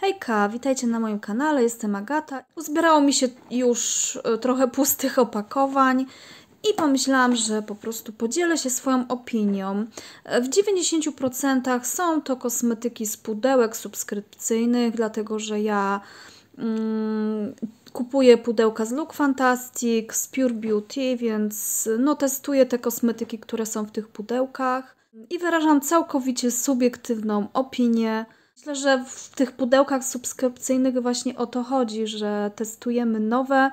Hejka, witajcie na moim kanale, jestem Agata. Uzbierało mi się już e, trochę pustych opakowań i pomyślałam, że po prostu podzielę się swoją opinią. E, w 90% są to kosmetyki z pudełek subskrypcyjnych, dlatego że ja mm, kupuję pudełka z Look Fantastic, z Pure Beauty, więc no, testuję te kosmetyki, które są w tych pudełkach i wyrażam całkowicie subiektywną opinię. Myślę, że w tych pudełkach subskrypcyjnych właśnie o to chodzi, że testujemy nowe,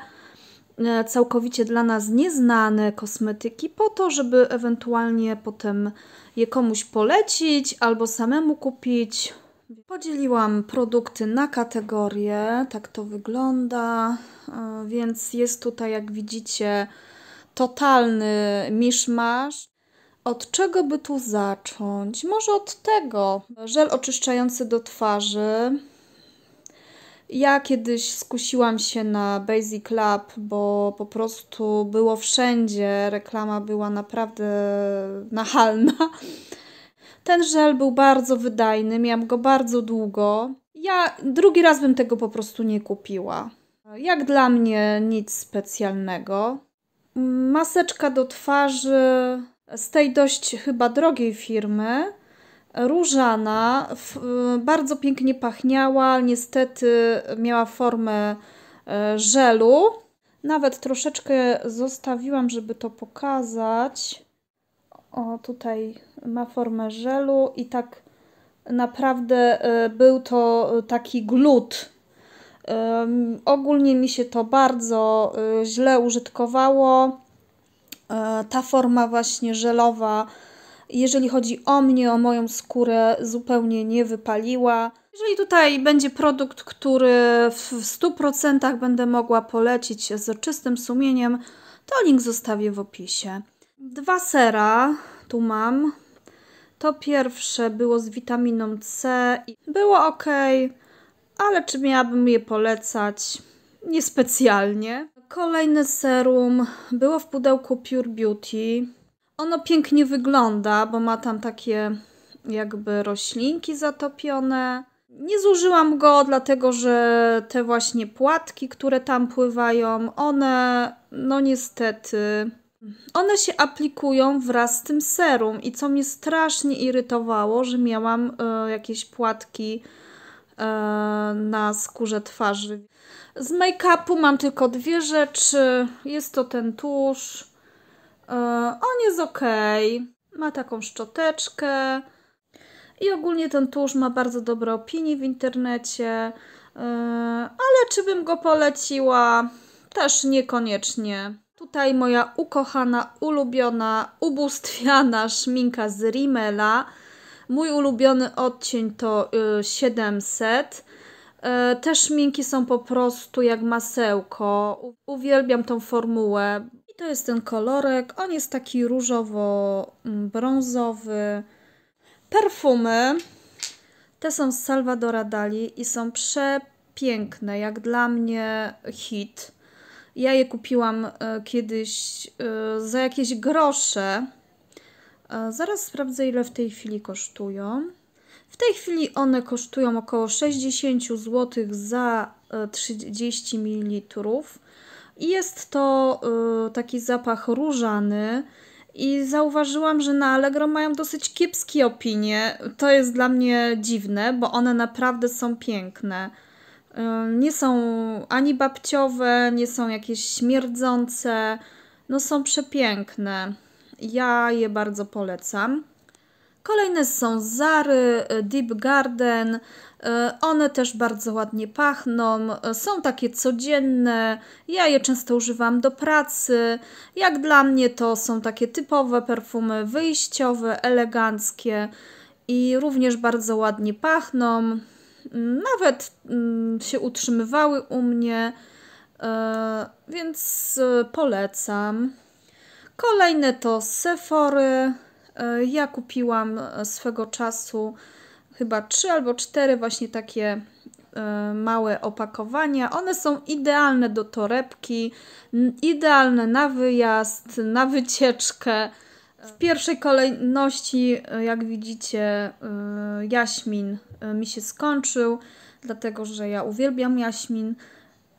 e, całkowicie dla nas nieznane kosmetyki, po to, żeby ewentualnie potem je komuś polecić albo samemu kupić. Podzieliłam produkty na kategorie, tak to wygląda, e, więc jest tutaj, jak widzicie, totalny miszmasz. Od czego by tu zacząć? Może od tego. Żel oczyszczający do twarzy. Ja kiedyś skusiłam się na Basic Lab, bo po prostu było wszędzie. Reklama była naprawdę nachalna. Ten żel był bardzo wydajny, miałam go bardzo długo. Ja drugi raz bym tego po prostu nie kupiła. Jak dla mnie nic specjalnego. Maseczka do twarzy, z tej dość chyba drogiej firmy. Różana y, bardzo pięknie pachniała, niestety miała formę e, żelu. Nawet troszeczkę zostawiłam, żeby to pokazać. O, tutaj ma formę żelu i tak naprawdę e, był to taki glut. Ogólnie mi się to bardzo e, źle użytkowało E, ta forma właśnie żelowa, jeżeli chodzi o mnie, o moją skórę, zupełnie nie wypaliła. Jeżeli tutaj będzie produkt, który w 100% będę mogła polecić z czystym sumieniem, to link zostawię w opisie. Dwa sera tu mam. To pierwsze było z witaminą C. Było ok, ale czy miałabym je polecać? Niespecjalnie. Kolejne serum było w pudełku Pure Beauty. Ono pięknie wygląda, bo ma tam takie jakby roślinki zatopione. Nie zużyłam go, dlatego że te właśnie płatki, które tam pływają, one no niestety one się aplikują wraz z tym serum i co mnie strasznie irytowało, że miałam y, jakieś płatki E, na skórze twarzy. Z make-upu mam tylko dwie rzeczy. Jest to ten tusz. E, on jest ok. Ma taką szczoteczkę. I ogólnie ten tusz ma bardzo dobre opinie w internecie. E, ale czy bym go poleciła? Też niekoniecznie. Tutaj moja ukochana, ulubiona, ubóstwiana szminka z Rimmela Mój ulubiony odcień to 700. Te szminki są po prostu jak masełko. Uwielbiam tą formułę. I to jest ten kolorek. On jest taki różowo-brązowy. Mm, Perfumy. Te są z Salvadora Dali i są przepiękne. Jak dla mnie hit. Ja je kupiłam e, kiedyś e, za jakieś grosze Zaraz sprawdzę, ile w tej chwili kosztują. W tej chwili one kosztują około 60 zł za 30 ml. I jest to e, taki zapach różany. I zauważyłam, że na Allegro mają dosyć kiepskie opinie. To jest dla mnie dziwne, bo one naprawdę są piękne. E, nie są ani babciowe, nie są jakieś śmierdzące. No są przepiękne. Ja je bardzo polecam. Kolejne są Zary, Deep Garden. E, one też bardzo ładnie pachną. E, są takie codzienne. Ja je często używam do pracy. Jak dla mnie to są takie typowe perfumy wyjściowe, eleganckie i również bardzo ładnie pachną. Nawet mm, się utrzymywały u mnie, e, więc polecam. Kolejne to Sephory. E, ja kupiłam e, swego czasu chyba 3 albo 4 właśnie takie e, małe opakowania. One są idealne do torebki, idealne na wyjazd, na wycieczkę. W pierwszej kolejności, jak widzicie, jaśmin mi się skończył, dlatego że ja uwielbiam jaśmin,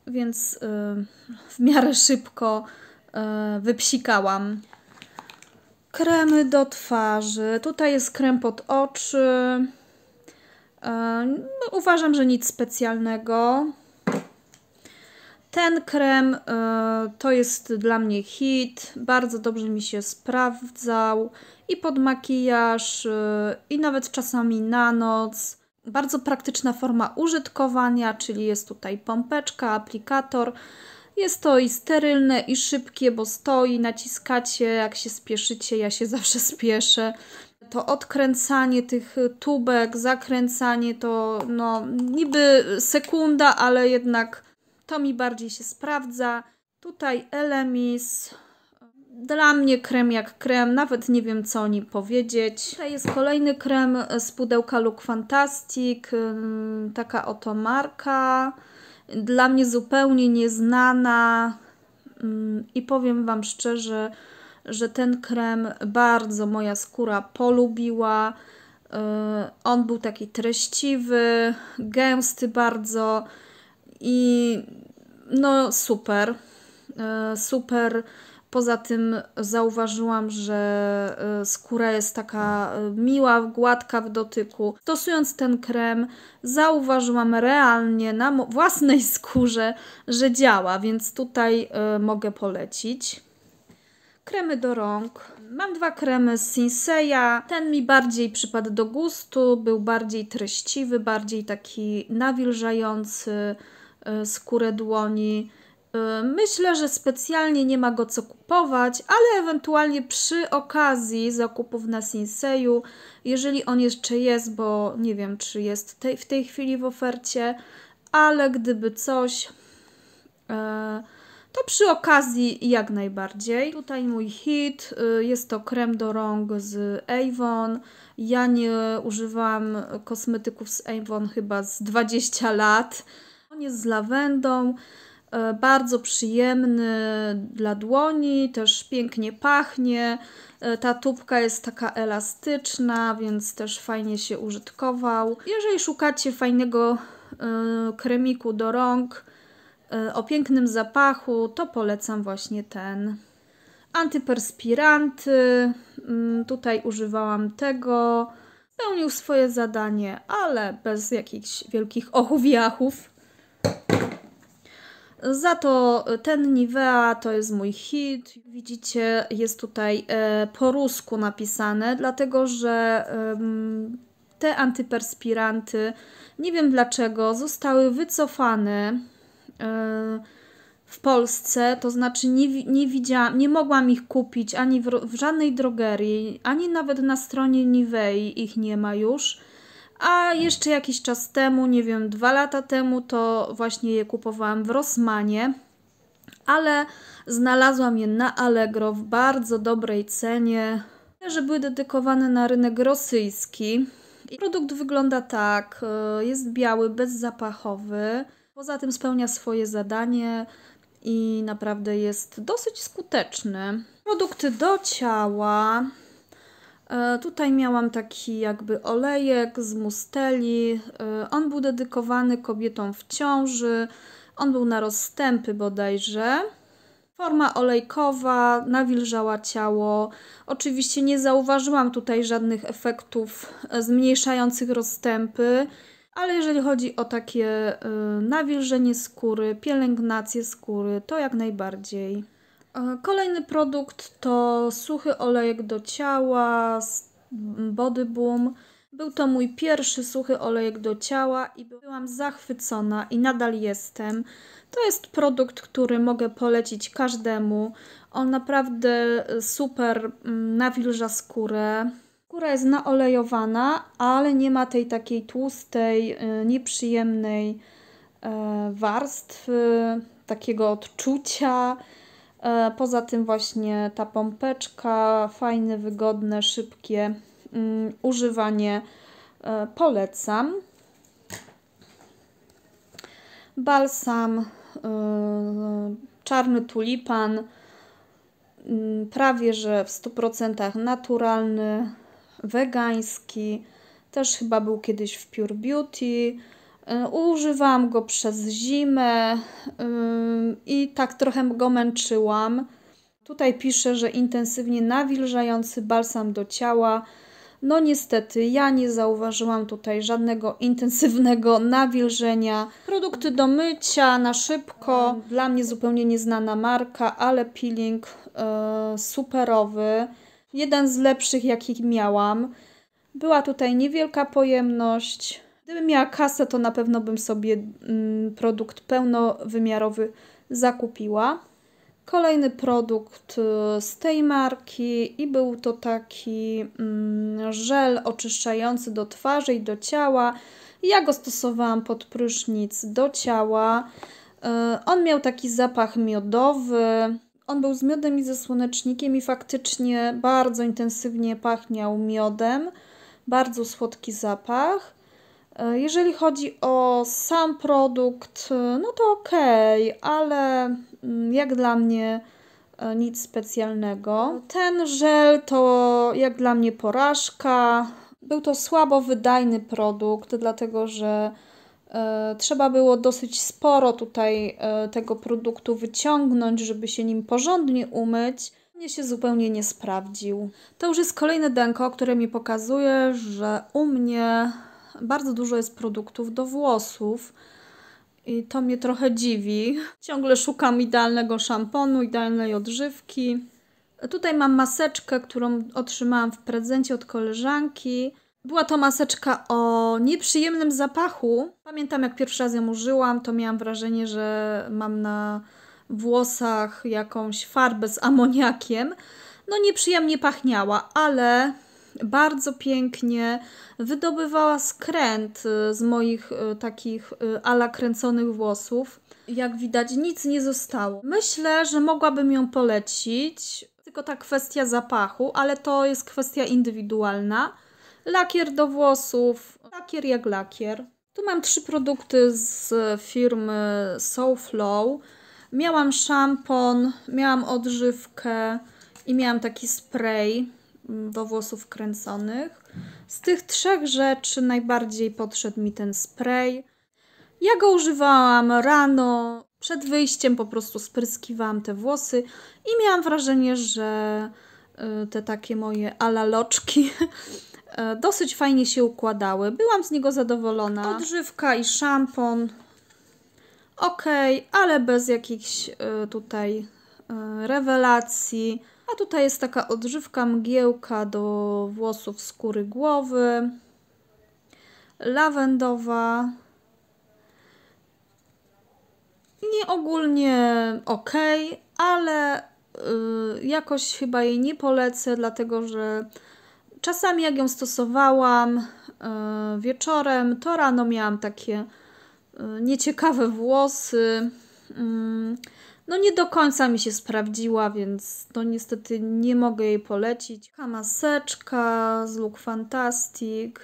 więc w miarę szybko E, wypsikałam. Kremy do twarzy. Tutaj jest krem pod oczy. E, no, uważam, że nic specjalnego. Ten krem e, to jest dla mnie hit, bardzo dobrze mi się sprawdzał i pod makijaż, i nawet czasami na noc. Bardzo praktyczna forma użytkowania, czyli jest tutaj pompeczka, aplikator. Jest to i sterylne, i szybkie, bo stoi, naciskacie, jak się spieszycie, ja się zawsze spieszę. To odkręcanie tych tubek, zakręcanie to no niby sekunda, ale jednak to mi bardziej się sprawdza. Tutaj Elemis, dla mnie krem jak krem, nawet nie wiem co o nim powiedzieć. Tutaj jest kolejny krem z pudełka Look Fantastic, mm, taka oto marka dla mnie zupełnie nieznana mm, i powiem Wam szczerze, że ten krem bardzo moja skóra polubiła. Y, on był taki treściwy, gęsty bardzo i no super. Y, super Poza tym zauważyłam, że e, skóra jest taka e, miła, gładka w dotyku. Stosując ten krem, zauważyłam realnie na własnej skórze, że działa, więc tutaj e, mogę polecić. Kremy do rąk. Mam dwa kremy z Sinseya. Ten mi bardziej przypadł do gustu, był bardziej treściwy, bardziej taki nawilżający skórę dłoni Y, myślę, że specjalnie nie ma go co kupować, ale ewentualnie przy okazji zakupów na Sinseju, jeżeli on jeszcze jest, bo nie wiem, czy jest tej, w tej chwili w ofercie, ale gdyby coś, y, to przy okazji jak najbardziej. Tutaj mój hit, y, jest to krem do rąk z Avon. Ja nie używam kosmetyków z Avon chyba z 20 lat. On jest z lawendą. E, bardzo przyjemny dla dłoni, też pięknie pachnie. E, ta tubka jest taka elastyczna, więc też fajnie się użytkował. Jeżeli szukacie fajnego e, kremiku do rąk o pięknym zapachu, to polecam właśnie ten. Antyperspiranty, mm, tutaj używałam tego. Pełnił swoje zadanie, ale bez jakichś wielkich ochuwiachów. Za to e, ten Nivea to jest mój hit. Widzicie, jest tutaj e, po rusku napisane, dlatego że te antyperspiranty, nie wiem dlaczego, zostały wycofane e, w Polsce, to znaczy nie, nie widziałam, nie mogłam ich kupić ani w, w żadnej drogerii, ani nawet na stronie Nivei ich nie ma już. A jeszcze jakiś czas temu, nie wiem, dwa lata temu, to właśnie je kupowałam w Rosmanie, ale znalazłam je na Allegro w bardzo dobrej cenie, że były dedykowane na rynek rosyjski. I produkt wygląda tak, e, jest biały, bezzapachowy, poza tym spełnia swoje zadanie i naprawdę jest dosyć skuteczny. Produkty do ciała, E, tutaj miałam taki jakby olejek z musteli. E, on był dedykowany kobietom w ciąży. On był na rozstępy bodajże. Forma olejkowa, nawilżała ciało. Oczywiście nie zauważyłam tutaj żadnych efektów e, zmniejszających rozstępy, ale jeżeli chodzi o takie nawilżenie skóry, pielęgnację skóry, to jak najbardziej. E, kolejny produkt to suchy olejek do ciała z Body Boom. Był to mój pierwszy suchy olejek do ciała i byłam zachwycona i nadal jestem. To jest produkt, który mogę polecić każdemu. On naprawdę e, super mm, nawilża skórę. Skóra jest naolejowana, ale nie ma tej takiej tłustej, e, nieprzyjemnej warstwy, takiego odczucia. E, poza tym właśnie ta pompeczka, fajne, wygodne, szybkie mm, używanie e, polecam. Balsam, e, czarny tulipan, mm, prawie że w 100% naturalny, wegański. Też chyba był kiedyś w Pure Beauty. E, Używałam go przez zimę y, i tak trochę go męczyłam. Tutaj pisze, że intensywnie nawilżający balsam do ciała. No niestety, ja nie zauważyłam tutaj żadnego intensywnego nawilżenia. Produkty do mycia na szybko, dla mnie zupełnie nieznana marka, ale peeling yy, superowy. Jeden z lepszych, jakich miałam. Była tutaj niewielka pojemność, Gdybym miała kasę, to na pewno bym sobie mm, produkt pełnowymiarowy zakupiła. Kolejny produkt y, z tej marki i był to taki mm, żel oczyszczający do twarzy i do ciała. Ja go stosowałam pod prysznic do ciała. Y, on miał taki zapach miodowy. On był z miodem i ze słonecznikiem i faktycznie bardzo intensywnie pachniał miodem. Bardzo słodki zapach. E, jeżeli chodzi o sam produkt, e, no to ok, ale mm, jak dla mnie e, nic specjalnego. Ten żel to jak dla mnie porażka. Był to słabo wydajny produkt, dlatego że trzeba było dosyć sporo tutaj tego produktu wyciągnąć, żeby się nim porządnie umyć. Mnie się zupełnie nie sprawdził. To już jest kolejne denko, które mi pokazuje, że u mnie bardzo dużo jest produktów do włosów. I to mnie trochę dziwi. Ciągle szukam idealnego szamponu, idealnej odżywki. Tutaj mam maseczkę, którą otrzymałam w prezencie od koleżanki. Była to maseczka o nieprzyjemnym zapachu. Pamiętam, jak pierwszy raz ją użyłam, to miałam wrażenie, że mam na włosach jakąś farbę z amoniakiem. No, nieprzyjemnie pachniała, ale bardzo pięknie wydobywała skręt y, z moich y, takich y, ala kręconych włosów. Jak widać, nic nie zostało. Myślę, że mogłabym ją polecić, tylko ta kwestia zapachu, ale to jest kwestia indywidualna. Lakier do włosów, lakier jak lakier. Tu mam trzy produkty z firmy Soulflow. Miałam szampon, miałam odżywkę i miałam taki spray Mm, do włosów kręconych. Z tych trzech rzeczy najbardziej podszedł mi ten spray. Ja go używałam rano, przed wyjściem po prostu spryskiwałam te włosy i miałam wrażenie, że y, te takie moje alaloczki y, dosyć fajnie się układały. Byłam z niego zadowolona. Odżywka i szampon ok, ale bez jakichś y, tutaj rewelacji. A tutaj jest taka odżywka, mgiełka do włosów skóry głowy, lawendowa. Nie ogólnie ok, ale y, jakoś chyba jej nie polecę, dlatego że czasami jak ją stosowałam y, wieczorem, to rano miałam takie y, nieciekawe włosy. Yy no nie do końca mi się sprawdziła, więc to no niestety nie mogę jej polecić. Kamaseczka z Look Fantastic.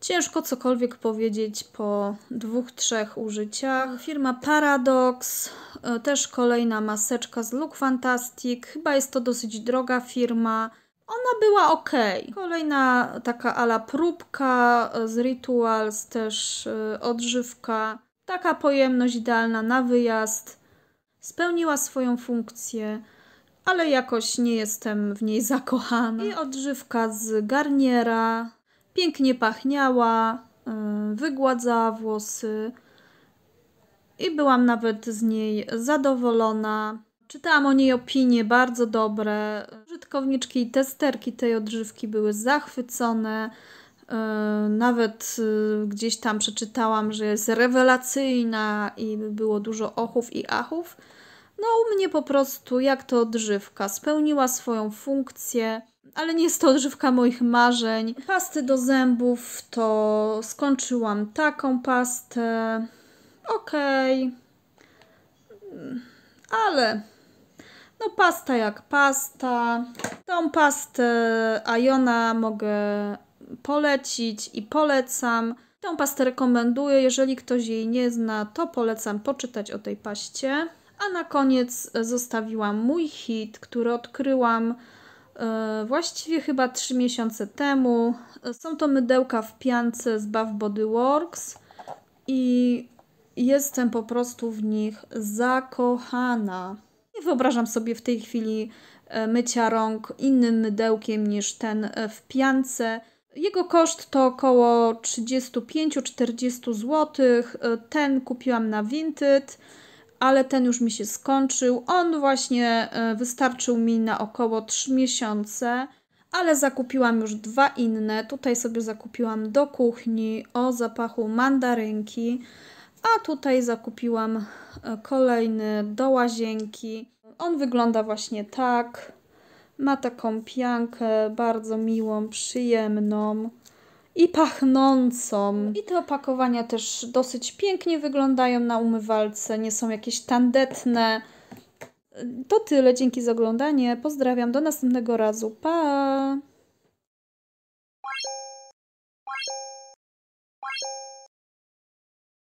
Ciężko cokolwiek powiedzieć po dwóch, trzech użyciach. Firma Paradox, e, też kolejna maseczka z Look Fantastic. Chyba jest to dosyć droga firma. Ona była ok. Kolejna taka ala próbka e, z Rituals, też e, odżywka. Taka pojemność idealna na wyjazd. Spełniła swoją funkcję, ale jakoś nie jestem w niej zakochana. I odżywka z Garniera pięknie pachniała, e, wygładzała włosy i byłam nawet z niej zadowolona. Czytałam o niej opinie bardzo dobre. Użytkowniczki i testerki tej odżywki były zachwycone. E, nawet e, gdzieś tam przeczytałam, że jest rewelacyjna i było dużo ochów i achów. No, u mnie po prostu jak to odżywka. Spełniła swoją funkcję, ale nie jest to odżywka moich marzeń. Pasty do zębów to skończyłam taką pastę. Okej. Okay. Ale no pasta jak pasta. Tą pastę jona mogę polecić i polecam. Tę pastę rekomenduję, jeżeli ktoś jej nie zna, to polecam poczytać o tej paście. A na koniec zostawiłam mój hit, który odkryłam e, właściwie chyba 3 miesiące temu. Są to mydełka w piance z Bath Body Works i jestem po prostu w nich zakochana. Nie wyobrażam sobie w tej chwili e, mycia rąk innym mydełkiem niż ten e, w piance. Jego koszt to około 35-40 zł. Ten kupiłam na Vinted, ale ten już mi się skończył. On właśnie e, wystarczył mi na około 3 miesiące, ale zakupiłam już dwa inne. Tutaj sobie zakupiłam do kuchni o zapachu mandarynki, a tutaj zakupiłam e, kolejny do łazienki. On wygląda właśnie tak. Ma taką piankę bardzo miłą, przyjemną i pachnącą. I te opakowania też dosyć pięknie wyglądają na umywalce, nie są jakieś tandetne. To tyle, dzięki za oglądanie. Pozdrawiam, do następnego razu. Pa!